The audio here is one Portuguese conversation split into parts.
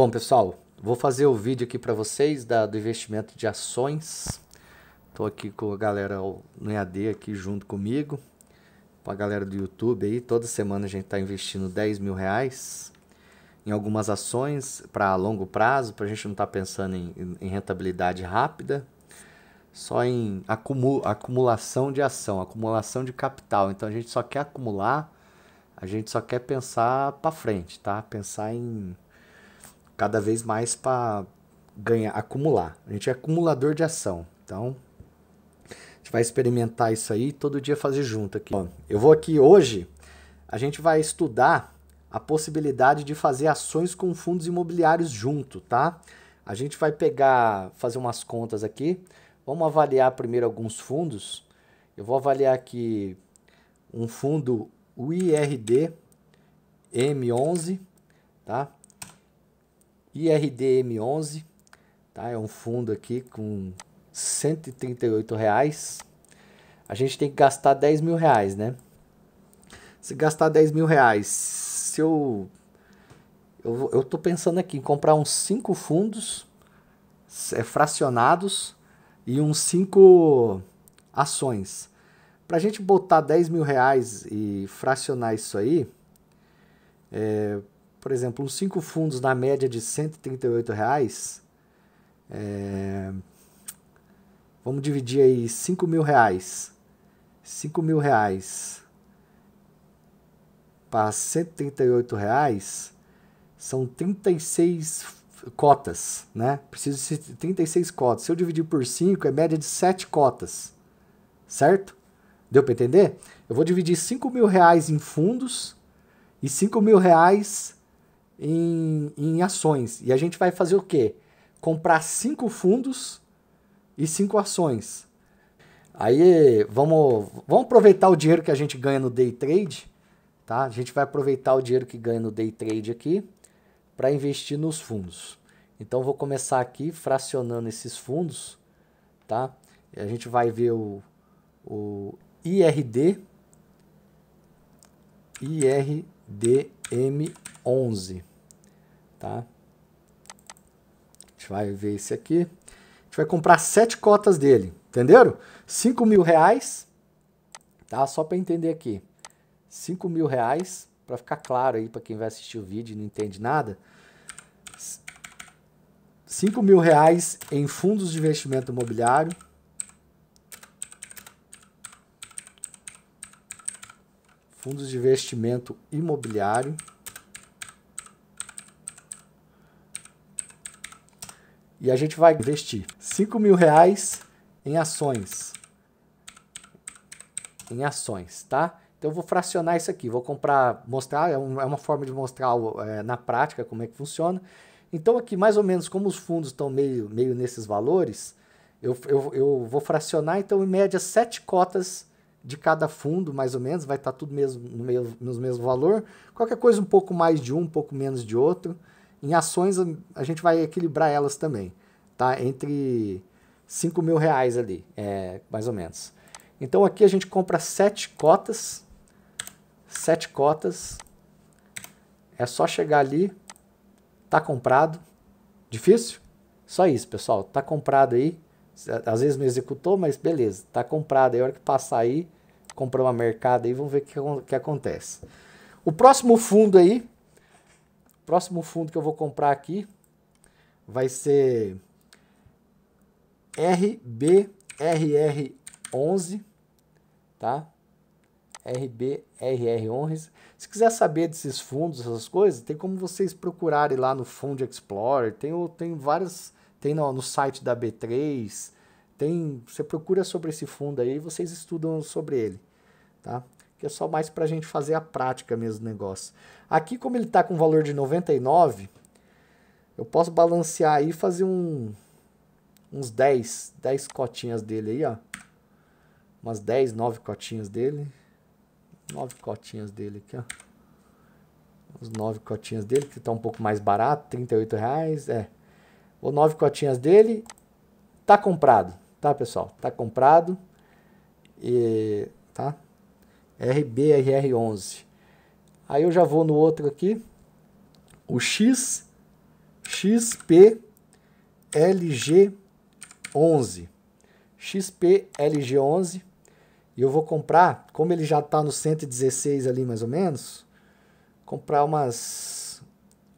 Bom, pessoal, vou fazer o vídeo aqui para vocês da, do investimento de ações. Estou aqui com a galera no EAD aqui junto comigo, com a galera do YouTube aí. Toda semana a gente está investindo 10 mil reais em algumas ações para longo prazo, para a gente não estar tá pensando em, em, rentabilidade rápida, só em acumula, acumulação de ação, acumulação de capital. Então a gente só quer acumular, a gente só quer pensar para frente, tá? Pensar em cada vez mais para ganhar, acumular. A gente é acumulador de ação. Então, a gente vai experimentar isso aí todo dia fazer junto aqui. Bom, eu vou aqui hoje, a gente vai estudar a possibilidade de fazer ações com fundos imobiliários junto, tá? A gente vai pegar, fazer umas contas aqui. Vamos avaliar primeiro alguns fundos. Eu vou avaliar aqui um fundo UIRD M11, tá? IRDM11, tá? É um fundo aqui com 138 reais. A gente tem que gastar 10 mil reais, né? Se gastar 10 mil reais, se eu... Eu, eu tô pensando aqui em comprar uns 5 fundos é, fracionados e uns 5 ações. Para a gente botar 10 mil reais e fracionar isso aí, é, por exemplo, os cinco fundos na média de 138 reais, é, vamos dividir aí 5 mil reais. 5 mil reais para 138 reais são 36 cotas, né? Preciso de 36 cotas. Se eu dividir por 5, é média de 7 cotas, certo? Deu para entender? Eu vou dividir 5 mil reais em fundos e 5 mil reais em, em ações. E a gente vai fazer o quê? Comprar cinco fundos e cinco ações. Aí vamos, vamos aproveitar o dinheiro que a gente ganha no day trade, tá? A gente vai aproveitar o dinheiro que ganha no day trade aqui para investir nos fundos. Então vou começar aqui fracionando esses fundos, tá? E a gente vai ver o, o IRD IRDM11. Tá? A gente vai ver esse aqui. A gente vai comprar sete cotas dele, entenderam? cinco mil reais, tá? Só para entender aqui. cinco mil reais, para ficar claro aí para quem vai assistir o vídeo e não entende nada. cinco mil reais em fundos de investimento imobiliário. Fundos de investimento imobiliário. E a gente vai investir 5 mil reais em ações. Em ações, tá? Então eu vou fracionar isso aqui, vou comprar, mostrar, é, é uma forma de mostrar é, na prática como é que funciona. Então aqui, mais ou menos, como os fundos estão meio, meio nesses valores, eu, eu, eu vou fracionar, então, em média, sete cotas de cada fundo, mais ou menos, vai estar tá tudo mesmo, no mesmo, no mesmo valor. Qualquer coisa um pouco mais de um, um pouco menos de outro. Em ações, a gente vai equilibrar elas também, tá? Entre 5 mil reais ali, é, mais ou menos. Então aqui a gente compra 7 cotas, 7 cotas, é só chegar ali, tá comprado, difícil? Só isso, pessoal, tá comprado aí, às vezes não executou, mas beleza, tá comprado, aí a hora que passar aí, comprar uma mercado aí, vamos ver o que, que acontece. O próximo fundo aí, Próximo fundo que eu vou comprar aqui vai ser RBRR11, tá? RBRR11. Se quiser saber desses fundos, essas coisas, tem como vocês procurarem lá no Fund Explorer, tem, tem várias, tem no, no site da B3, tem, você procura sobre esse fundo aí e vocês estudam sobre ele, tá? que é só mais para a gente fazer a prática mesmo do negócio. Aqui, como ele está com valor de 99, eu posso balancear aí e fazer um, uns 10, 10 cotinhas dele aí, ó. Umas 10, 9 cotinhas dele. 9 cotinhas dele aqui, ó. Uns 9 cotinhas dele, que tá um pouco mais barato, 38 reais, é. Ou 9 cotinhas dele, tá comprado, tá, pessoal? Tá comprado, e, tá? RBRR11. Aí eu já vou no outro aqui, o X XP LG11. XP LG11. E eu vou comprar, como ele já está no 116 ali mais ou menos, comprar umas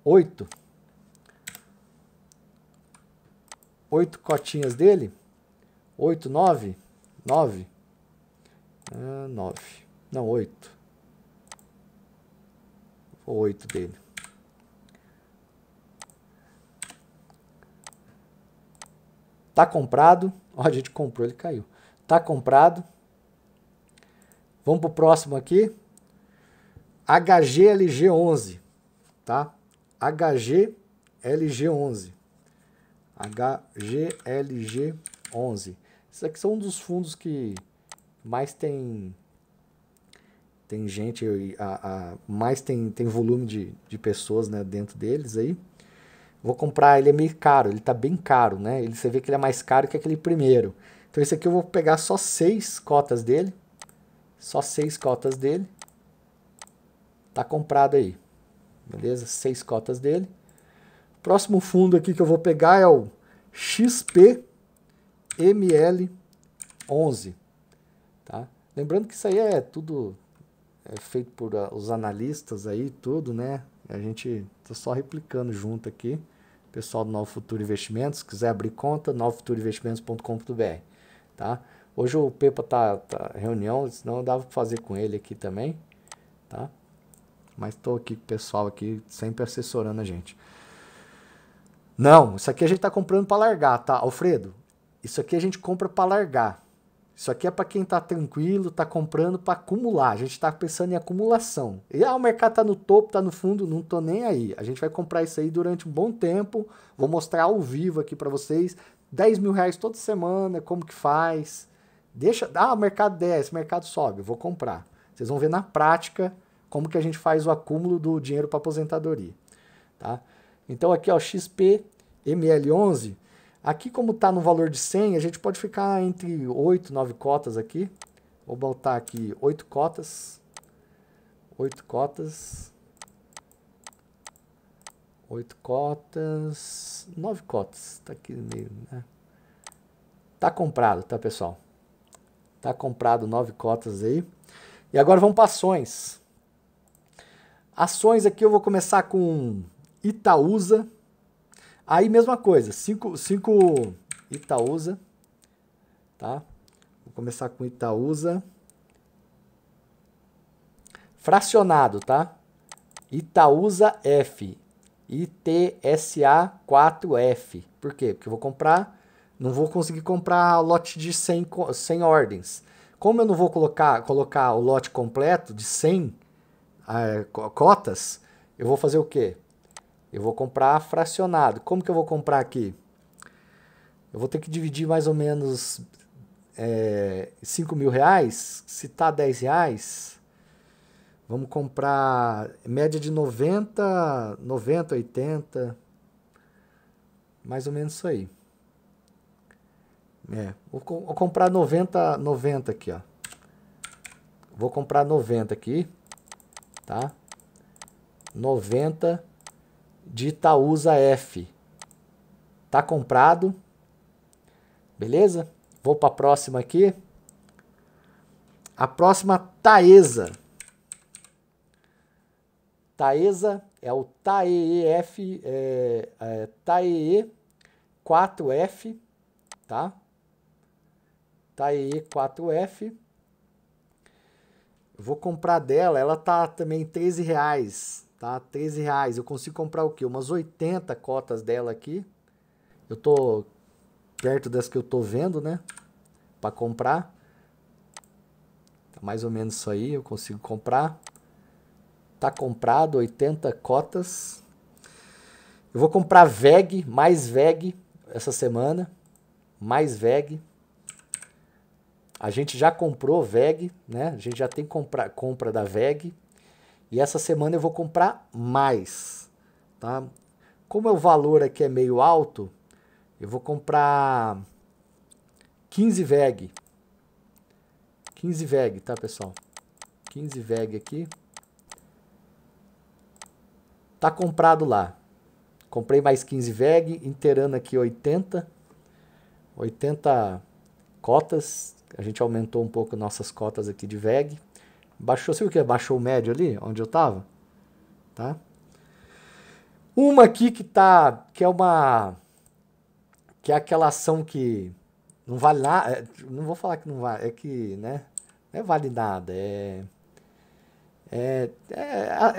8. 8 cotinhas dele. 8, 9. 9. nove. 9. Ah, não, oito. Oito dele. Tá comprado. Ó, a gente comprou, ele caiu. Tá comprado. Vamos pro próximo aqui. HGLG11, tá? HGLG11. HGLG11. Isso aqui são um dos fundos que mais tem tem gente, a, a, mais tem, tem volume de, de pessoas né, dentro deles aí. Vou comprar, ele é meio caro, ele tá bem caro, né? Ele, você vê que ele é mais caro que aquele primeiro. Então esse aqui eu vou pegar só seis cotas dele. Só seis cotas dele. Tá comprado aí. Beleza? Seis cotas dele. Próximo fundo aqui que eu vou pegar é o XPML 11 Tá? Lembrando que isso aí é tudo é feito por uh, os analistas aí, tudo, né? A gente está só replicando junto aqui. Pessoal do Novo Futuro Investimentos, quiser abrir conta, novofuturoinvestimentos.com.br, tá? Hoje o Pepa tá, tá reunião, senão eu dava para fazer com ele aqui também, tá? Mas estou aqui com o pessoal aqui sempre assessorando a gente. Não, isso aqui a gente está comprando para largar, tá, Alfredo? Isso aqui a gente compra para largar. Isso aqui é para quem está tranquilo, está comprando para acumular. A gente está pensando em acumulação. E ah, o mercado está no topo, está no fundo, não estou nem aí. A gente vai comprar isso aí durante um bom tempo. Vou mostrar ao vivo aqui para vocês. 10 mil reais toda semana, como que faz? Deixa, ah, o mercado desce, o mercado sobe, vou comprar. Vocês vão ver na prática como que a gente faz o acúmulo do dinheiro para aposentadoria, tá? Então aqui ó, XP ML11, Aqui, como está no valor de 100, a gente pode ficar entre 8, 9 cotas aqui. Vou botar aqui 8 cotas. 8 cotas. 8 cotas. 9 cotas. Está aqui no meio, né? Está comprado, tá, pessoal? Está comprado 9 cotas aí. E agora vamos para ações. Ações aqui eu vou começar com Itaúsa. Aí, mesma coisa, 5 Itaúsa, tá? Vou começar com Itaúsa. Fracionado, tá? Itaúsa F, ITSA 4F. Por quê? Porque eu vou comprar, não vou conseguir comprar lote de 100, 100 ordens. Como eu não vou colocar, colocar o lote completo de 100 eh, cotas, eu vou fazer o quê? Eu vou comprar fracionado. Como que eu vou comprar aqui? Eu vou ter que dividir mais ou menos é, 5 mil reais. Se tá 10 reais, vamos comprar média de 90, 90, 80. Mais ou menos isso aí. É, vou, vou comprar 90, 90 aqui, ó. Vou comprar 90 aqui, tá? 90 de Itaúsa F. Tá comprado. Beleza? Vou para a próxima aqui. A próxima, Taesa. Taesa é o TAEF, é, é, TAEE 4F, tá? TAEE 4F. vou comprar dela, ela tá também 13 reais tá? 13 reais. Eu consigo comprar o quê? Umas 80 cotas dela aqui. Eu tô perto das que eu tô vendo, né? Para comprar. Tá mais ou menos isso aí, eu consigo comprar. Tá comprado 80 cotas. Eu vou comprar VEG, mais VEG essa semana, mais VEG. A gente já comprou VEG, né? A gente já tem compra, compra da VEG. E essa semana eu vou comprar mais, tá? Como o valor aqui é meio alto, eu vou comprar 15 VEG. 15 VEG, tá, pessoal? 15 VEG aqui. Tá comprado lá. Comprei mais 15 VEG, inteirando aqui 80. 80 cotas. A gente aumentou um pouco nossas cotas aqui de VEG. Baixou, sabe o que? Baixou o médio ali, onde eu estava, tá? Uma aqui que tá, que é uma, que é aquela ação que não vale nada, é, não vou falar que não vale, é que, né, não é vale nada, é, é, é,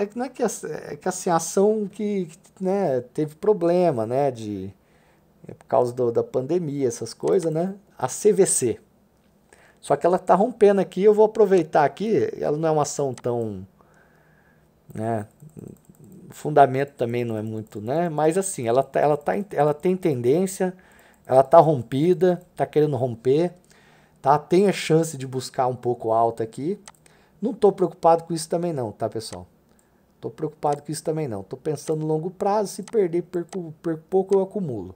é, não é que, é que assim, ação que, que né, teve problema, né, de, é por causa do, da pandemia, essas coisas, né, a CVC, só que ela está rompendo aqui, eu vou aproveitar aqui, ela não é uma ação tão. Né, o fundamento também não é muito, né? Mas assim, ela, tá, ela, tá, ela tem tendência, ela está rompida, está querendo romper, tá? Tem a chance de buscar um pouco alta aqui. Não estou preocupado com isso também não, tá pessoal? Estou preocupado com isso também não. Estou pensando longo prazo, se perder, perco, perco pouco eu acumulo.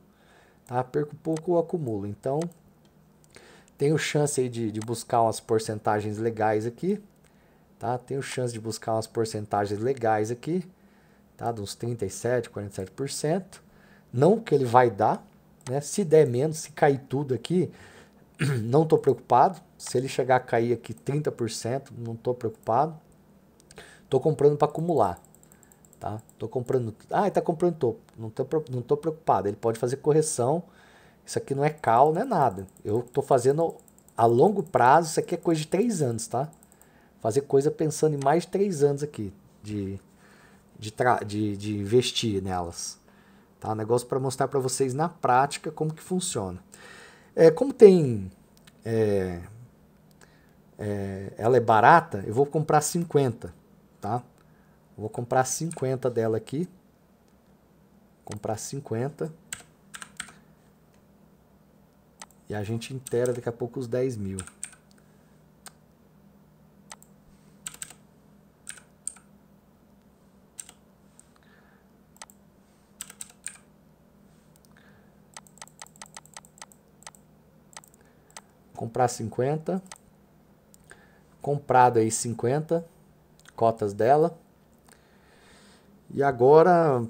Tá? Perco pouco eu acumulo, então tenho chance aí de, de buscar umas porcentagens legais aqui, tá? Tenho chance de buscar umas porcentagens legais aqui, tá? De uns 37, 47%. Não que ele vai dar, né? Se der menos, se cair tudo aqui, não estou preocupado. Se ele chegar a cair aqui 30%, não estou preocupado. Estou comprando para acumular, tá? Estou comprando. Ah, está comprando topo. Não estou não tô preocupado. Ele pode fazer correção isso aqui não é cal, não é nada. Eu estou fazendo a longo prazo, isso aqui é coisa de três anos, tá? Fazer coisa pensando em mais de três anos aqui de, de, de, de investir nelas. Tá? Um negócio para mostrar para vocês na prática como que funciona. É, como tem... É, é, ela é barata, eu vou comprar 50, tá? Vou comprar 50 dela aqui. Comprar 50. E a gente inteira daqui a pouco os 10 mil. Comprar 50. Comprado aí 50 cotas dela. E agora.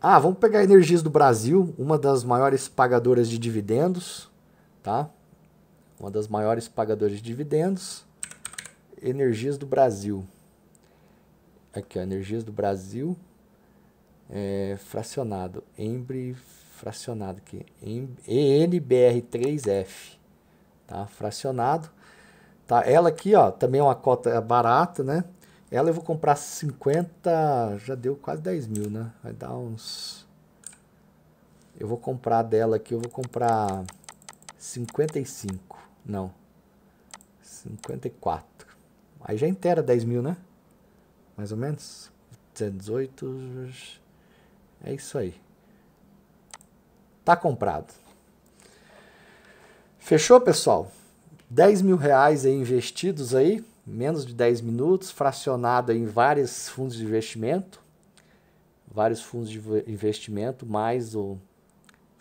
Ah, vamos pegar a Energias do Brasil, uma das maiores pagadoras de dividendos tá? Uma das maiores pagadoras de dividendos, Energias do Brasil. Aqui, ó, Energias do Brasil, é, fracionado, Embre fracionado aqui, ENBR3F, tá? Fracionado. Tá? Ela aqui, ó, também é uma cota barata, né? Ela eu vou comprar 50, já deu quase 10 mil, né? Vai dar uns... Eu vou comprar dela aqui, eu vou comprar 55. Não. 54. Aí já inteira 10 mil, né? Mais ou menos. 18. É isso aí. Tá comprado. Fechou, pessoal? 10 mil reais aí investidos aí, menos de 10 minutos, fracionado em vários fundos de investimento. Vários fundos de investimento, mais o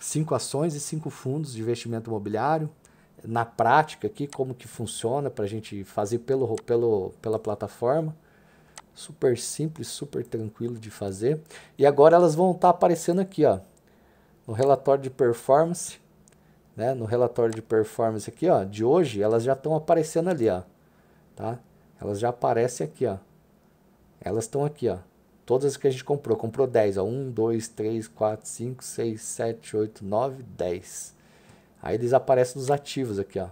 cinco ações e cinco fundos de investimento imobiliário. Na prática aqui, como que funciona para a gente fazer pelo, pelo, pela plataforma. Super simples, super tranquilo de fazer. E agora elas vão estar tá aparecendo aqui, ó, no relatório de performance. Né? No relatório de performance aqui, ó, de hoje, elas já estão aparecendo ali, ó, tá? Elas já aparecem aqui, ó. Elas estão aqui, ó. Todas as que a gente comprou. Comprou 10, ó. 1, 2, 3, 4, 5, 6, 7, 8, 9, 10. Aí eles aparecem nos ativos aqui, ó.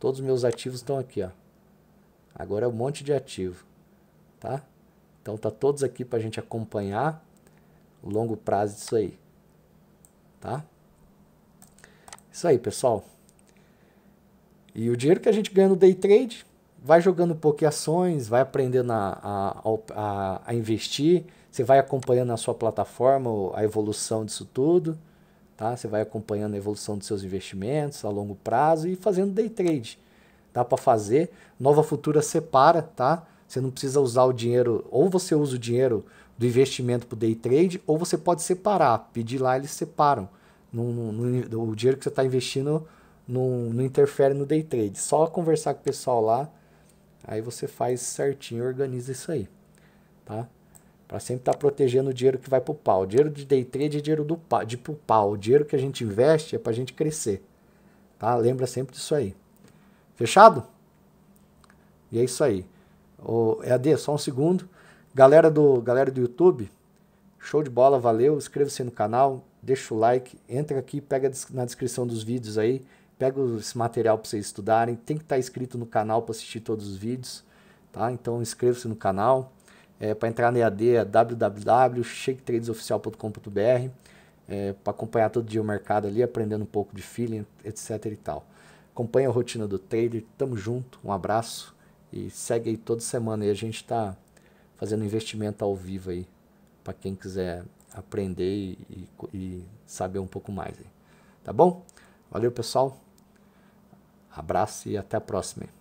Todos os meus ativos estão aqui, ó. Agora é um monte de ativo, tá? Então tá todos aqui pra gente acompanhar o longo prazo disso aí, tá? Isso aí, pessoal. E o dinheiro que a gente ganha no day trade vai jogando um pouco ações, vai aprendendo a, a, a, a, investir, você vai acompanhando a sua plataforma a evolução disso tudo, tá? Você vai acompanhando a evolução dos seus investimentos a longo prazo e fazendo day trade. Dá para fazer. Nova Futura separa, tá? Você não precisa usar o dinheiro, ou você usa o dinheiro do investimento para o day trade, ou você pode separar, pedir lá, eles separam. No, no, no o dinheiro que você está investindo não, não interfere no day trade. Só conversar com o pessoal lá Aí você faz certinho, organiza isso aí, tá? Para sempre estar tá protegendo o dinheiro que vai para o pau. O dinheiro de day trade é dinheiro do pau, de pro pau. O dinheiro que a gente investe é para a gente crescer, tá? Lembra sempre disso aí. Fechado? E é isso aí. O EAD, só um segundo. Galera do, galera do YouTube, show de bola, valeu. Inscreva-se no canal, deixa o like, entra aqui, pega na descrição dos vídeos aí Pega esse material para vocês estudarem. Tem que estar tá inscrito no canal para assistir todos os vídeos. Tá? Então inscreva-se no canal. É, para entrar na EAD é www.shaketradesoficial.com.br é, para acompanhar todo dia o mercado ali, aprendendo um pouco de feeling, etc e tal. Acompanha a rotina do trader, tamo junto, um abraço e segue aí toda semana. E a gente está fazendo investimento ao vivo aí para quem quiser aprender e, e, e saber um pouco mais. Aí. Tá bom? Valeu, pessoal. Abraço e até a próxima.